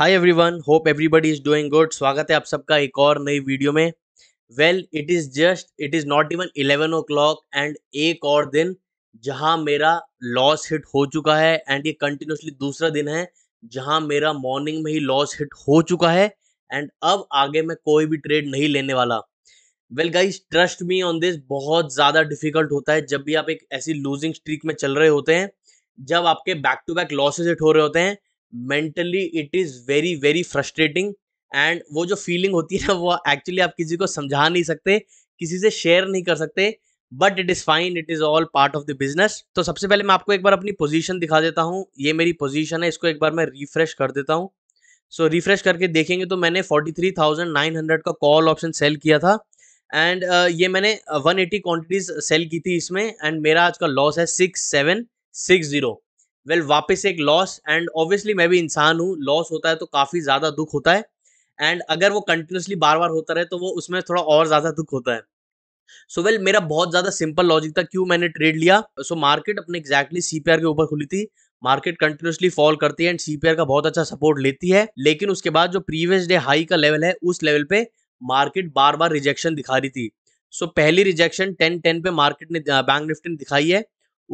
hi everyone hope everybody is doing good स्वागत है आप सबका एक और नई वीडियो में well it is just it is not even eleven o'clock and एक और दिन जहां मेरा लॉस हिट हो चुका है एंड ये कंटिन्यूसली दूसरा दिन है जहां मेरा मॉर्निंग में ही लॉस हिट हो चुका है एंड अब आगे मैं कोई भी ट्रेड नहीं लेने वाला well guys trust me on this बहुत ज़्यादा डिफिकल्ट होता है जब भी आप एक ऐसी लूजिंग स्ट्रीक में चल रहे होते हैं जब आपके back to back losses hit हो रहे होते हैं mentally it is very very frustrating and वो जो फीलिंग होती है ना वो एक्चुअली आप किसी को समझा नहीं सकते किसी से शेयर नहीं कर सकते but it is fine it is all part of the business तो सबसे पहले मैं आपको एक बार अपनी पोजीशन दिखा देता हूँ ये मेरी पोजीशन है इसको एक बार मैं रिफ्रेश कर देता हूँ सो so, रिफ्रेश करके देखेंगे तो मैंने 43,900 का कॉल ऑप्शन सेल किया था एंड uh, ये मैंने 180 क्वान्टिटीज सेल की थी इसमें एंड मेरा आज का लॉस है six seven six zero well वापस एक लॉस एंड ऑब्वियसली मैं भी इंसान हूँ लॉस होता है तो काफ़ी ज़्यादा दुख होता है एंड अगर वो कंटिन्यूसली बार बार होता रहे तो वो उसमें थोड़ा और ज़्यादा दुख होता है सो so, वेल well, मेरा बहुत ज़्यादा सिंपल लॉजिक था क्यों मैंने ट्रेड लिया सो so, मार्केट अपने एग्जैक्टली सी के ऊपर खुली थी मार्केट कंटिन्यूसली फॉल करती है एंड सी का बहुत अच्छा सपोर्ट लेती है लेकिन उसके बाद जो प्रीवियस डे हाई का लेवल है उस लेवल पे मार्केट बार बार रिजेक्शन दिखा रही थी सो so, पहली रिजेक्शन टेन टेन पे मार्केट ने बैंक निफ्टी ने दिखाई है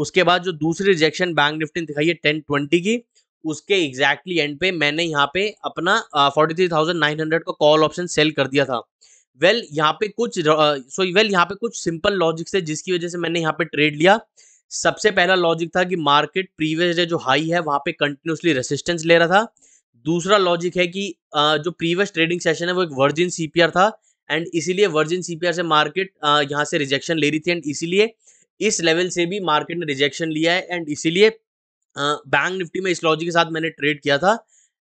उसके बाद जो दूसरी रिजेक्शन बैंक निफ्टी दिखाई है टेन ट्वेंटी की उसके एग्जैक्टली exactly एंड पे मैंने यहाँ पे अपना forty three thousand nine hundred का कॉल ऑप्शन सेल कर दिया था वेल well, यहाँ पे कुछ सॉरी वेल यहाँ पे कुछ सिंपल लॉजिक है जिसकी वजह से मैंने यहाँ पे ट्रेड लिया सबसे पहला लॉजिक था कि मार्केट प्रीवियस डे जो हाई है वहाँ पे कंटिन्यूसली रेसिस्टेंस ले रहा था दूसरा लॉजिक है कि uh, जो प्रीवियस ट्रेडिंग सेशन है वो एक वर्जिन सीपीआर था एंड इसीलिए वर्जिन सीपीआर से मार्केट uh, यहाँ से रिजेक्शन ले रही थी एंड इसीलिए इस लेवल से भी मार्केट ने रिजेक्शन लिया है एंड इसीलिए बैंक निफ्टी में इस लॉजिक के साथ मैंने ट्रेड किया था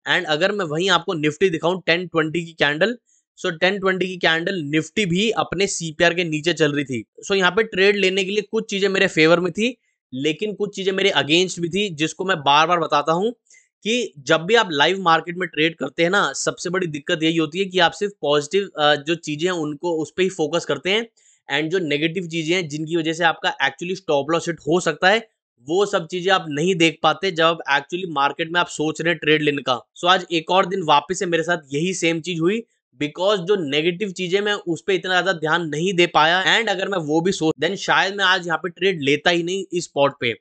एंड अगर मैं वहीं आपको निफ्टी दिखाऊं टेन ट्वेंटी की कैंडल सो टेन ट्वेंटी की कैंडल निफ्टी भी अपने सीपीआर के नीचे चल रही थी सो so, यहाँ पे ट्रेड लेने के लिए कुछ चीजें मेरे फेवर में थी लेकिन कुछ चीजें मेरे अगेंस्ट भी थी जिसको मैं बार बार बताता हूँ कि जब भी आप लाइव मार्केट में ट्रेड करते हैं ना सबसे बड़ी दिक्कत यही होती है कि आप सिर्फ पॉजिटिव जो चीजें हैं उनको उस पर ही फोकस करते हैं एंड जो नेगेटिव चीज़ें हैं जिनकी वजह से आपका एक्चुअली स्टॉप लॉस हिट हो सकता है वो सब चीज़ें आप नहीं देख पाते जब एक्चुअली मार्केट में आप सोच रहे हैं ट्रेड लेने का सो so, आज एक और दिन वापस से मेरे साथ यही सेम चीज़ हुई बिकॉज जो नेगेटिव चीजें मैं उस पर इतना ज्यादा ध्यान नहीं दे पाया एंड अगर मैं वो भी सोच देन शायद मैं आज यहाँ पे ट्रेड लेता ही नहीं इस स्पॉट पे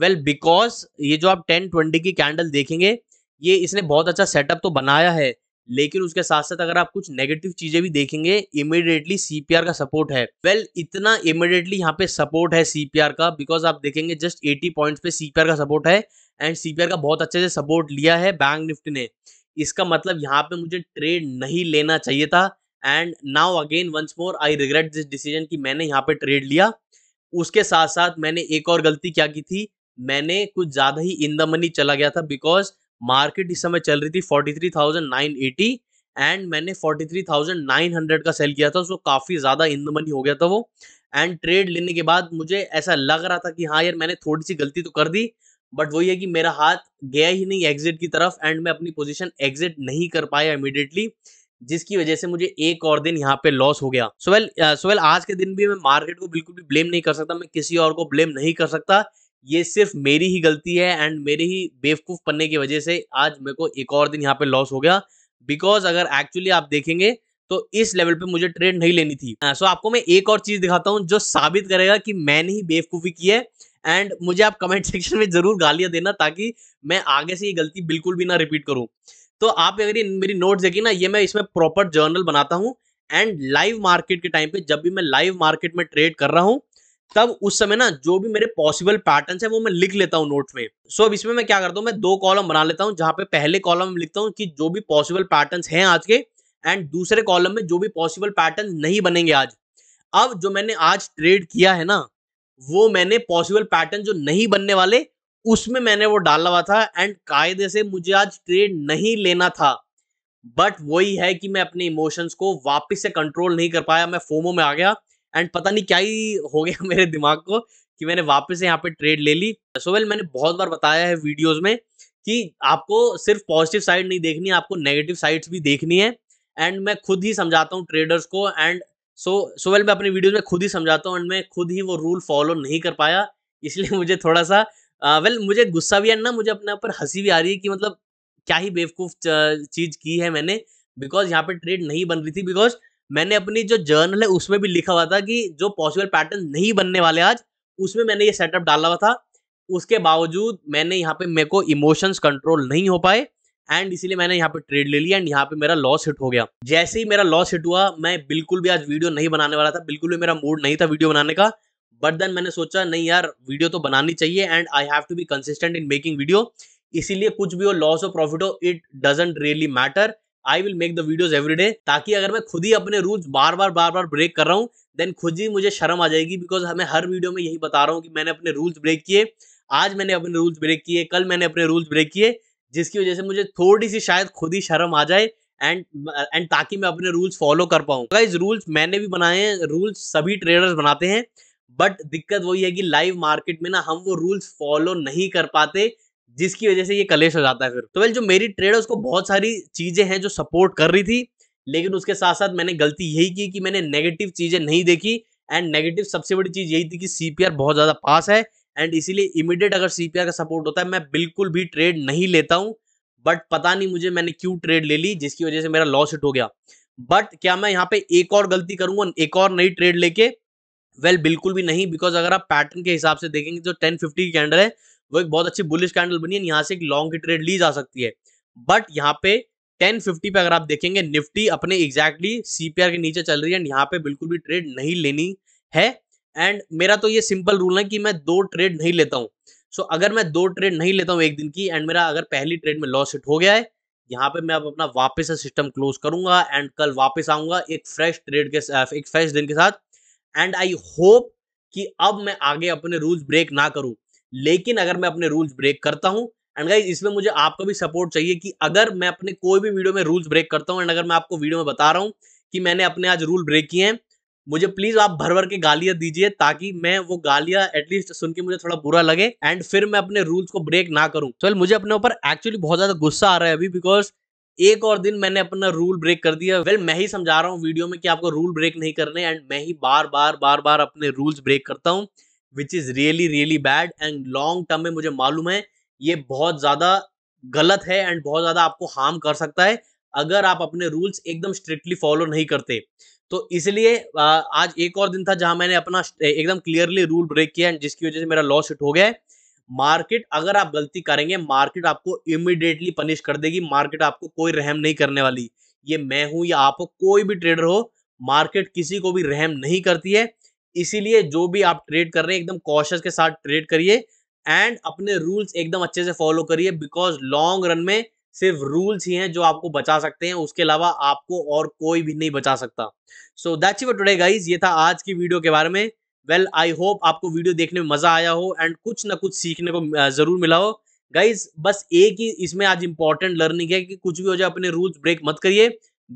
वेल बिकॉज ये जो आप टेन ट्वेंटी की कैंडल देखेंगे ये इसने बहुत अच्छा सेटअप तो बनाया है लेकिन उसके साथ साथ अगर आप कुछ नेगेटिव चीजें भी देखेंगे इमिडिएटली सीपीआर का सपोर्ट है वेल well, इतना इमिडिएटली यहाँ पे सपोर्ट है सीपीआर का बिकॉज आप देखेंगे जस्ट एटी पॉइंट पे सीपीआर का सपोर्ट है एंड सीपीआर का बहुत अच्छे से सपोर्ट लिया है बैंक निफ्टी ने इसका मतलब यहाँ पे मुझे ट्रेड नहीं लेना चाहिए था and now again once more I regret this decision कि मैंने यहाँ पे ट्रेड लिया उसके साथ साथ मैंने एक और गलती क्या की थी मैंने कुछ ज़्यादा ही इन द मनी चला गया था बिकॉज मार्केट इस समय चल रही थी forty three thousand nine eighty and मैंने forty three thousand nine hundred का सेल किया था सो काफ़ी ज़्यादा इन मनी हो गया था वो एंड ट्रेड लेने के बाद मुझे ऐसा लग रहा था कि हाँ यार मैंने थोड़ी सी गलती तो कर दी बट वही है कि मेरा हाथ गया ही नहीं एग्जिट की तरफ एंड मैं अपनी पोजिशन एग्जिट नहीं कर पाया इमिडिएटली जिसकी वजह से मुझे एक और दिन यहाँ पे लॉस हो गया सोवेल सोवेल uh, आज के दिन भी मैं मार्केट को बिल्कुल भी ब्लेम नहीं कर सकता मैं किसी और को ब्लेम नहीं कर सकता ये सिर्फ मेरी ही गलती है एंड मेरे ही बेवकूफ़ पन्ने की वजह से आज मेरे को एक और दिन यहाँ पे लॉस हो गया बिकॉज अगर एक्चुअली आप देखेंगे तो इस लेवल पे मुझे ट्रेड नहीं लेनी थी सो हाँ, so आपको मैं एक और चीज़ दिखाता हूँ जो साबित करेगा कि मैंने ही बेवकूफ़ी की है एंड मुझे आप कमेंट सेक्शन में ज़रूर गालियाँ देना ताकि मैं आगे से ये गलती बिल्कुल भी ना रिपीट करूँ तो आप अगर ये मेरी नोट देखिए ना ये मैं इसमें प्रॉपर जर्नल बनाता हूँ एंड लाइव मार्केट के टाइम पे जब भी मैं लाइव मार्केट में ट्रेड कर रहा हूँ तब उस समय ना जो भी मेरे पॉसिबल पैटर्न है वो मैं लिख लेता हूँ नोट में सो so, अब इसमें मैं क्या करता हूँ मैं दो कॉलम बना लेता हूँ जहां पे पहले कॉलम लिखता हूँ कि जो भी पॉसिबल पैटर्न है आज के एंड दूसरे कॉलम में जो भी पॉसिबल पैटर्न नहीं बनेंगे आज अब जो मैंने आज ट्रेड किया है ना वो मैंने पॉसिबल पैटर्न जो नहीं बनने वाले उसमें मैंने वो डाल हुआ था एंड कायदे से मुझे आज ट्रेड नहीं लेना था बट वही है कि मैं अपने इमोशंस को वापस से कंट्रोल नहीं कर पाया मैं फोमो में आ गया एंड पता नहीं क्या ही हो गया मेरे दिमाग को कि मैंने वापस से यहाँ पे ट्रेड ले ली सो वेल मैंने बहुत बार बताया है वीडियोस में कि आपको सिर्फ पॉजिटिव साइड नहीं देखनी है आपको नेगेटिव साइड्स भी देखनी है एंड मैं खुद ही समझाता हूँ ट्रेडर्स को एंड सो सो वेल मैं अपने वीडियोज में खुद ही समझाता हूँ एंड मैं खुद ही वो रूल फॉलो नहीं कर पाया इसलिए मुझे थोड़ा सा वेल uh, well, मुझे गुस्सा भी है ना मुझे अपने ऊपर हंसी भी आ रही है कि मतलब क्या ही बेवकूफ़ चीज़ की है मैंने बिकॉज यहाँ पे ट्रेड नहीं बन रही थी बिकॉज मैंने अपनी जो जर्नल है उसमें भी लिखा हुआ था कि जो पॉसिबल पैटर्न नहीं बनने वाले आज उसमें मैंने ये सेटअप डाला हुआ था उसके बावजूद मैंने यहाँ पे मेरे को इमोशंस कंट्रोल नहीं हो पाए एंड इसीलिए मैंने यहाँ पे ट्रेड ले लिया एंड यहाँ पे मेरा लॉस हिट हो गया जैसे ही मेरा लॉस हिट हुआ मैं बिल्कुल भी आज वीडियो नहीं बनाने वाला था बिल्कुल भी मेरा मूड नहीं था वीडियो बनाने का बट देन मैंने सोचा नहीं यार वीडियो तो बनानी चाहिए and I have to be consistent in making video इसीलिए कुछ भी हो लॉस हो प्रॉफिट हो it doesn't really matter I will make the videos every day ताकि अगर मैं खुद ही अपने रूल्स बार बार बार बार ब्रेक कर रहा हूँ देन खुद ही मुझे शर्म आ जाएगी बिकॉज मैं हर वीडियो में यही बता रहा हूँ कि मैंने अपने रूल्स ब्रेक किए आज मैंने अपने रूल्स ब्रेक किए कल मैंने अपने रूल्स ब्रेक किए जिसकी वजह से मुझे थोड़ी सी शायद खुद ही शर्म आ जाए एंड एंड ताकि मैं अपने रूल्स फॉलो कर पाऊँ गाइज रूल्स मैंने भी बनाए हैं रूल्स सभी ट्रेडर्स बनाते हैं बट दिक्कत वही है कि लाइव मार्केट में ना हम वो रूल्स फॉलो नहीं कर पाते जिसकी वजह से ये कलेश हो जाता है फिर तो वेल जो मेरी ट्रेड है उसको बहुत सारी चीजें हैं जो सपोर्ट कर रही थी लेकिन उसके साथ साथ मैंने गलती यही की कि मैंने नेगेटिव चीजें नहीं देखी एंड नेगेटिव सबसे बड़ी चीज यही थी कि सीपीआर बहुत ज्यादा पास है एंड इसीलिए इमिडिएट अगर सीपीआर का सपोर्ट होता है मैं बिल्कुल भी ट्रेड नहीं लेता हूं बट पता नहीं मुझे मैंने क्यों ट्रेड ले ली जिसकी वजह से मेरा लॉस हिट हो गया बट क्या मैं यहाँ पे एक और गलती करूंगा एक और नई ट्रेड लेके वेल well, बिल्कुल भी नहीं बिकॉज अगर आप पैटर्न के हिसाब से देखेंगे जो टेन फिफ्टी की कैंडल है वो एक बहुत अच्छी बुलिश कैंडल बनी है यहाँ से एक लॉन्ग की ट्रेड ली जा सकती है बट यहाँ पे 1050 पे अगर आप देखेंगे निफ्टी अपने एग्जैक्टली सीपीआर के नीचे चल रही है यहाँ पे बिल्कुल भी ट्रेड नहीं लेनी है एंड मेरा तो ये सिंपल रूल है कि मैं दो ट्रेड नहीं लेता हूँ सो so, अगर मैं दो ट्रेड नहीं लेता हूँ एक दिन की एंड मेरा अगर पहली ट्रेड में लॉस हिट हो गया है यहाँ पे मैं अब अपना वापस से सिस्टम क्लोज करूंगा एंड कल वापस आऊंगा एक फ्रेश ट्रेड के एक फ्रेश दिन के साथ एंड आई होप कि अब मैं आगे अपने रूल्स ब्रेक ना करूँ लेकिन अगर मैं अपने रूल्स ब्रेक करता हूँ एंड गाइज इसमें मुझे आपका भी सपोर्ट चाहिए कि अगर मैं अपने कोई भी वीडियो में रूल्स ब्रेक करता हूँ एंड अगर मैं आपको वीडियो में बता रहा हूँ कि मैंने अपने आज रूल ब्रेक किए हैं मुझे प्लीज आप भर भर के गालियां दीजिए ताकि मैं वो गालियां एटलीस्ट सुन के मुझे थोड़ा बुरा लगे एंड फिर मैं अपने रूल्स को ब्रेक ना करूं तो मुझे अपने ऊपर एक्चुअली बहुत ज्यादा गुस्सा आ रहा है अभी बिकॉज एक और दिन मैंने अपना रूल ब्रेक कर दिया वेल मैं ही समझा रहा हूँ वीडियो में कि आपको रूल ब्रेक नहीं करने एंड मैं ही बार बार बार बार अपने रूल्स ब्रेक करता हूँ which is really really bad and long term में मुझे मालूम है ये बहुत ज़्यादा गलत है एंड बहुत ज़्यादा आपको हार्म कर सकता है अगर आप अपने रूल्स एकदम स्ट्रिक्टली फॉलो नहीं करते तो इसलिए आज एक और दिन था जहां मैंने अपना एकदम क्लियरली रूल ब्रेक किया एंड जिसकी वजह से मेरा लॉस हिट हो गया है मार्केट अगर आप गलती करेंगे मार्केट आपको इमिडिएटली पनिश कर देगी मार्केट आपको कोई रहम नहीं करने वाली ये मैं हूं या आप कोई भी ट्रेडर हो मार्केट किसी को भी रहम नहीं करती है इसीलिए जो भी आप ट्रेड कर रहे हैं एकदम कॉशस के साथ ट्रेड करिए एंड अपने रूल्स एकदम अच्छे से फॉलो करिए बिकॉज लॉन्ग रन में सिर्फ रूल्स ही हैं जो आपको बचा सकते हैं उसके अलावा आपको और कोई भी नहीं बचा सकता so that's it today guys ये था आज की वीडियो के बारे में वेल आई होप आपको वीडियो देखने में मजा आया हो एंड कुछ ना कुछ सीखने को जरूर मिला हो गाइज बस एक ही इसमें आज इंपॉर्टेंट लर्निंग है कि कुछ भी हो जाए अपने रूल्स ब्रेक मत करिए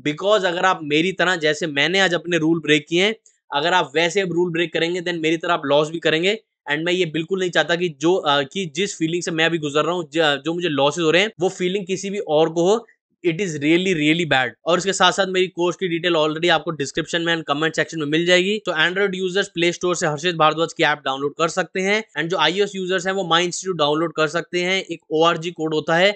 बिकॉज अगर आप मेरी तरह जैसे मैंने आज अपने रूल ब्रेक किए हैं अगर आप वैसे अब रूल ब्रेक करेंगे देन मेरी तरह आप लॉस भी करेंगे एंड मैं ये बिल्कुल नहीं चाहता कि जो आ, कि जिस फीलिंग से मैं अभी गुजर रहा हूँ जो मुझे लॉसेज हो रहे हैं वो फीलिंग किसी भी और को हो it is really really bad और इसके साथ साथ मेरी कोर्स की डिटेल ऑलरेडी आपको डिस्क्रिप्शन में एंड कमेंट सेक्शन में मिल जाएगी तो एंड्रॉइड यूजर्स प्ले स्टोर से हर्षित भारद्वाज की ऐप डाउनलोड कर सकते हैं एंड जो एस यूजर्स हैं वो माई इंस्टीट्यूट डाउनलोड कर सकते हैं एक ओ कोड होता है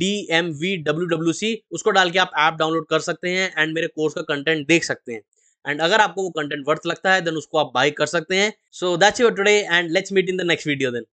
D M V W W C उसको डाल के आप ऐप डाउनलोड कर सकते हैं एंड मेरे कोर्स का कंटेंट देख सकते हैं एंड अगर आपको वो कंटेंट वर्थ लगता है देन उसको आप बाय कर सकते हैं so that's your today and let's meet in the next video then